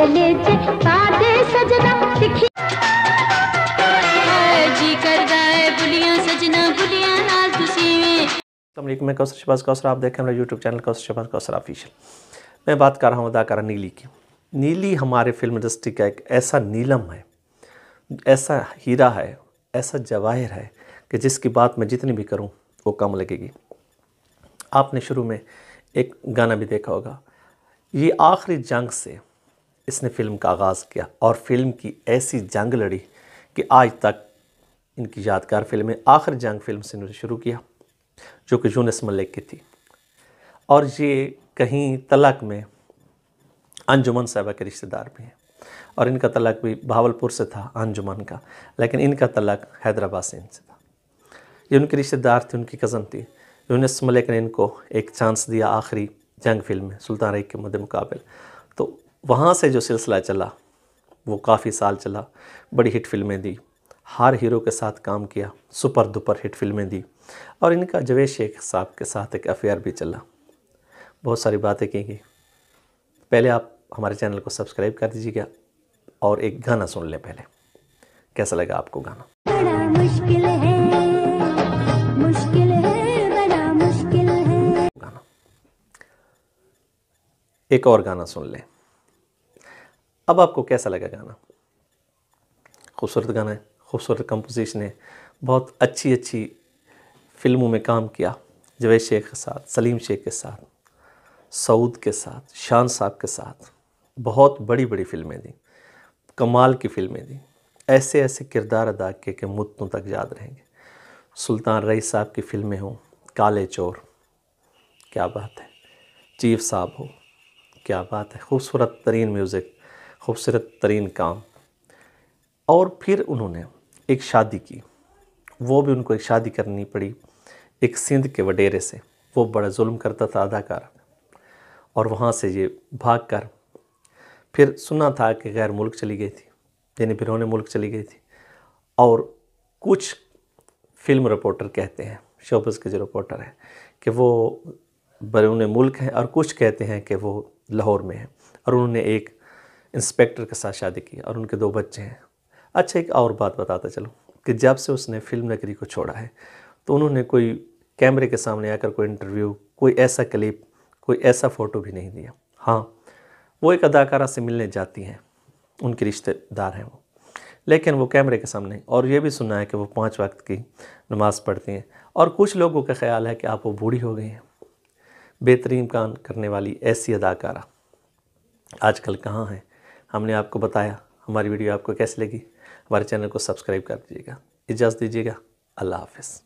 मैं kosher Shabaz kosher आप देखें मेरा YouTube channel Kaushar Shabaz Kaushar official मैं बात कर रहा हूँ अदाकारा नीली की नीली हमारे फिल्म इंडस्ट्री का एक ऐसा नीलम है ऐसा हीरा है ऐसा जवाहिर है कि जिसकी बात मैं जितनी भी करूँ वो कम लगेगी आपने शुरू में एक गाना भी देखा होगा ये आखिरी जंग से इसने फ़िल्म का आगाज़ किया और फ़िल्म की ऐसी जंग लड़ी कि आज तक इनकी यादगार फिल्में आखिर जंग फिल्म से इन्होंने शुरू किया जो कि यूनस मलिक की थी और ये कहीं तलक में अंजुमन साहबा के रिश्तेदार भी हैं और इनका तलक भी भावलपुर से था अंजुमन का लेकिन इनका तलक हैदराबाद से इनसे था ये उनके रिश्तेदार थे उनकी कज़न थी यूनस मलिक ने इनको एक चांस दिया आखिरी जंग फिल्म में सुल्तान रही के मद्दे मुकाबले वहाँ से जो सिलसिला चला वो काफ़ी साल चला बड़ी हिट फिल्में दी हार हीरो के साथ काम किया सुपर दुपर हिट फिल्में दी और इनका जवेद शेख साहब के साथ एक अफेयर भी चला बहुत सारी बातें की गई पहले आप हमारे चैनल को सब्सक्राइब कर दीजिएगा और एक गाना सुन लें पहले कैसा लगा आपको गाना एक और गाना सुन लें अब आपको कैसा लगा गाना खूबसूरत गाना है खूबसूरत कंपोजिशन है बहुत अच्छी अच्छी फिल्मों में काम किया जवेद शेख के साथ सलीम शेख के साथ सऊद के साथ शान साहब के साथ बहुत बड़ी बड़ी फिल्में दी कमाल की फिल्में दी ऐसे ऐसे किरदार अदा किए कि मुतों तक याद रहेंगे सुल्तान रई साहब की फ़िल्में हों काले चोर क्या बात है चीफ साहब हो क्या बात है खूबसूरत तरीन म्यूज़िक खूबसूरत तरीन काम और फिर उन्होंने एक शादी की वो भी उनको एक शादी करनी पड़ी एक सिंध के वडेरे से वो बड़ा जुल्म करता था अदाकार और वहाँ से ये भाग कर फिर सुना था कि गैर मुल्क चली गई थी यानी उन्होंने मुल्क चली गई थी और कुछ फिल्म रिपोर्टर कहते हैं शोबस के जो रिपोर्टर हैं कि वो बरून मुल्क हैं और कुछ कहते हैं कि वो लाहौर में हैं और उन्होंने एक इंस्पेक्टर के साथ शादी की और उनके दो बच्चे हैं अच्छा एक और बात बताता चलो कि जब से उसने फिल्म नगरी को छोड़ा है तो उन्होंने कोई कैमरे के सामने आकर कोई इंटरव्यू कोई ऐसा क्लिप कोई ऐसा फ़ोटो भी नहीं दिया हाँ वो एक अदाकारा से मिलने जाती हैं उनके रिश्तेदार हैं वो लेकिन वो कैमरे के सामने और ये भी सुना है कि वो पाँच वक्त की नमाज़ पढ़ती हैं और कुछ लोगों का ख्याल है कि आप वो बूढ़ी हो गई हैं बेहतरीन काम करने वाली ऐसी अदाकारा आजकल कहाँ हैं हमने आपको बताया हमारी वीडियो आपको कैसी लगी हमारे चैनल को सब्सक्राइब कर दीजिएगा इजाज़त दीजिएगा अल्लाह हाफिज़